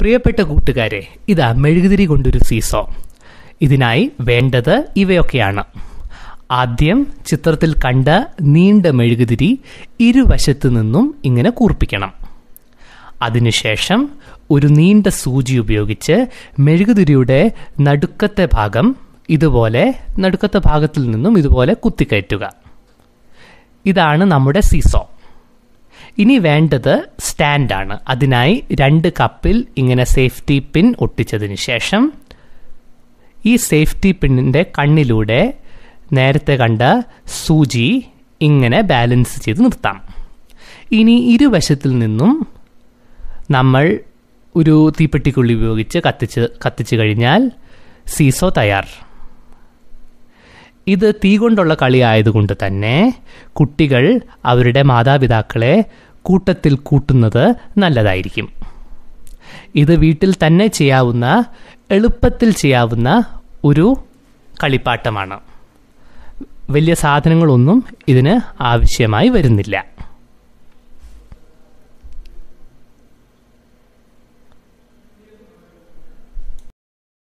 പ്രിയപ്പെട്ട കൂട്ടുകാരെ ഇതാ മെഴുകുതിരി കൊണ്ടൊരു സീസോ ഇതിനായി വേണ്ടത് ഇവയൊക്കെയാണ് ആദ്യം ചിത്രത്തിൽ കണ്ട നീണ്ട മെഴുകുതിരി ഇരുവശത്തു നിന്നും ഇങ്ങനെ കൂർപ്പിക്കണം അതിനുശേഷം ഒരു നീണ്ട സൂചി ഉപയോഗിച്ച് മെഴുകുതിരിയുടെ നടുക്കത്തെ ഭാഗം ഇതുപോലെ നടുക്കത്തെ ഭാഗത്തിൽ നിന്നും ഇതുപോലെ കുത്തിക്കയറ്റുക ഇതാണ് നമ്മുടെ സീസോ ഇനി വേണ്ടത് സ്റ്റാൻഡാണ് അതിനായി രണ്ട് കപ്പിൽ ഇങ്ങനെ സേഫ്റ്റി പിൻ ഒട്ടിച്ചതിന് ശേഷം ഈ സേഫ്റ്റി പിന്നിൻ്റെ കണ്ണിലൂടെ നേരത്തെ കണ്ട സൂചി ഇങ്ങനെ ബാലൻസ് ചെയ്ത് നിർത്താം ഇനി ഇരുവശത്തിൽ നിന്നും നമ്മൾ ഒരു തീപ്പെട്ടിക്കുള്ളി ഉപയോഗിച്ച് കത്തിച്ച് കത്തിച്ചു കഴിഞ്ഞാൽ സീസോ തയ്യാർ ഇത് തീ കൊണ്ടുള്ള കളി ആയതുകൊണ്ട് തന്നെ കുട്ടികൾ അവരുടെ മാതാപിതാക്കളെ കൂട്ടത്തിൽ കൂട്ടുന്നത് നല്ലതായിരിക്കും ഇത് വീട്ടിൽ തന്നെ ചെയ്യാവുന്ന എളുപ്പത്തിൽ ചെയ്യാവുന്ന ഒരു കളിപ്പാട്ടമാണ് വലിയ സാധനങ്ങളൊന്നും ഇതിന് ആവശ്യമായി വരുന്നില്ല